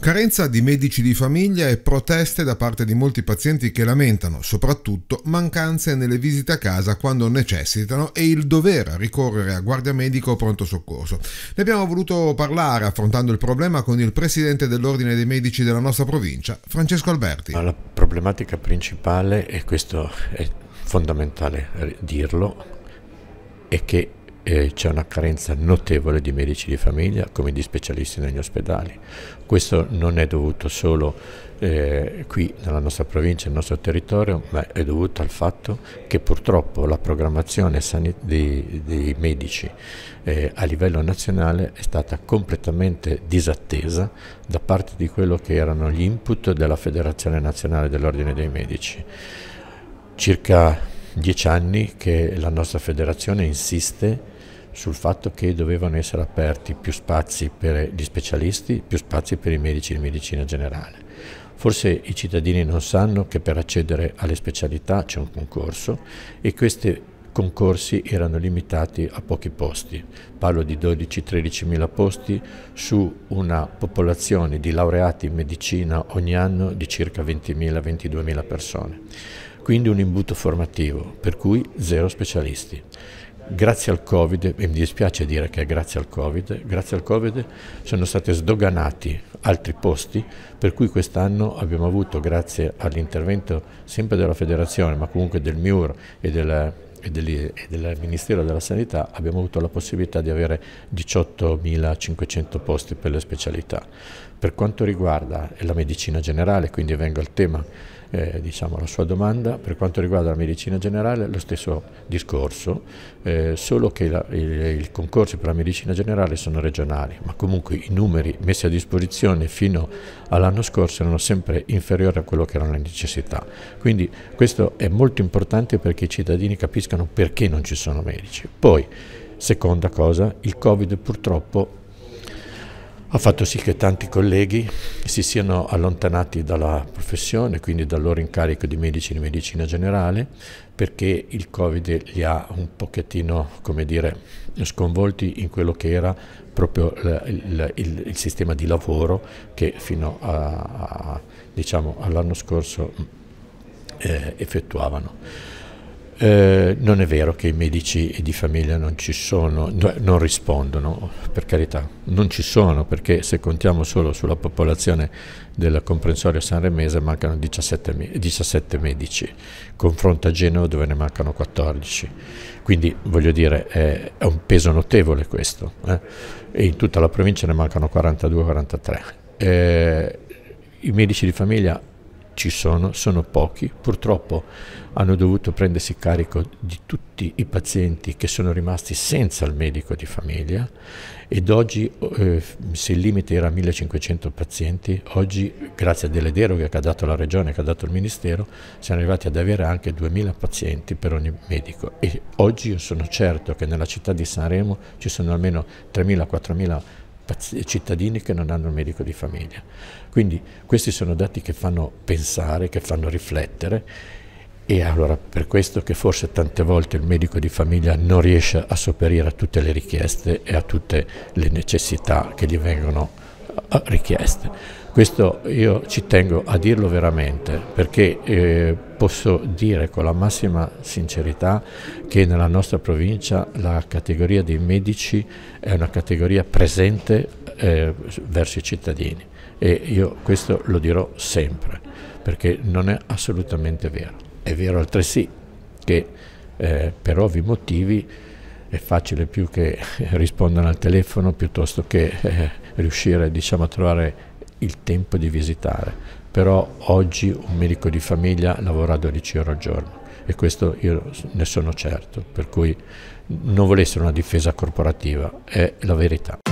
Carenza di medici di famiglia e proteste da parte di molti pazienti che lamentano soprattutto mancanze nelle visite a casa quando necessitano e il dover ricorrere a guardia medico o pronto soccorso. Ne abbiamo voluto parlare affrontando il problema con il presidente dell'Ordine dei Medici della nostra provincia, Francesco Alberti. La problematica principale, e questo è fondamentale eh, dirlo, è che eh, c'è una carenza notevole di medici di famiglia come di specialisti negli ospedali. Questo non è dovuto solo eh, qui nella nostra provincia, nel nostro territorio, ma è dovuto al fatto che purtroppo la programmazione dei, dei, medici eh, a livello nazionale è stata completamente disattesa da parte di quello che erano gli input della Federazione Nazionale dell'Ordine dei Medici. Circa dieci anni che la nostra federazione insiste sul fatto che dovevano essere aperti più spazi per gli eh, specialisti, più spazi per i medici di medicina generale. Forse i cittadini non sanno che per accedere alle specialità c'è un concorso e questi concorsi erano limitati a pochi posti. Parlo di 12-13 mila posti su una popolazione di laureati in medicina ogni anno di circa 20.000-22.000 persone. Quindi un imbuto formativo, per cui zero specialisti grazie al Covid, e mi dispiace dire che è grazie al Covid, grazie al Covid sono stati sdoganati altri posti, per cui quest'anno abbiamo avuto, grazie all'intervento sempre della Federazione, ma comunque del MIUR e della e del, e del, Ministero della Sanità abbiamo avuto la possibilità di avere 18.500 posti per le specialità. Per quanto riguarda la medicina generale, quindi vengo al tema eh, diciamo, alla sua domanda. Per quanto riguarda la medicina generale lo stesso discorso, eh, solo che la, il, il, concorso per la medicina generale sono regionali, ma comunque i numeri messi a disposizione fino all'anno scorso erano sempre inferiori a quello che erano le necessità. Quindi questo è molto importante perché i cittadini capiscano perché non ci sono medici. Poi, seconda cosa, il Covid purtroppo ha fatto sì che tanti colleghi si siano allontanati dalla professione, quindi dal loro incarico di medici di medicina generale, perché il Covid li ha un pochettino, come dire, sconvolti in quello che era proprio il, il, il sistema di lavoro che fino a, a, diciamo, all'anno scorso eh, effettuavano. Eh, non è vero che i medici di famiglia non ci sono, no, non rispondono, per carità, non ci sono perché se contiamo solo sulla popolazione del comprensorio sanremese mancano 17, 17 medici, confronto a Genova dove ne mancano 14, quindi voglio dire è, è un peso notevole questo eh? e in tutta la provincia ne mancano 42-43. Eh, I medici di famiglia ci sono, sono pochi, purtroppo hanno dovuto prendersi carico di tutti i pazienti che sono rimasti senza il medico di famiglia ed oggi eh, se il limite era 1500 pazienti, oggi grazie a delle deroghe che ha dato la regione, che ha dato il ministero, siamo arrivati ad avere anche 2000 pazienti per ogni medico e oggi io sono certo che nella città di Sanremo ci sono almeno 3000-4000 pazienti cittadini che non hanno il medico di famiglia. Quindi questi sono dati che fanno pensare, che fanno riflettere e allora per questo che forse tante volte il medico di famiglia non riesce a sopperire a tutte le richieste e a tutte le necessità che gli vengono eh, richieste. Questo io ci tengo a dirlo veramente perché eh, posso dire con la massima sincerità che nella nostra provincia la categoria dei medici è una categoria presente eh, verso i cittadini e io questo lo dirò sempre perché non è assolutamente vero. È vero altresì che eh, per ovvi motivi è facile più che rispondano al telefono piuttosto che eh, riuscire diciamo, a trovare il tempo di visitare, però oggi un medico di famiglia lavora 12 ore al giorno e questo io ne sono certo, per cui non vuole essere una difesa corporativa, è la verità.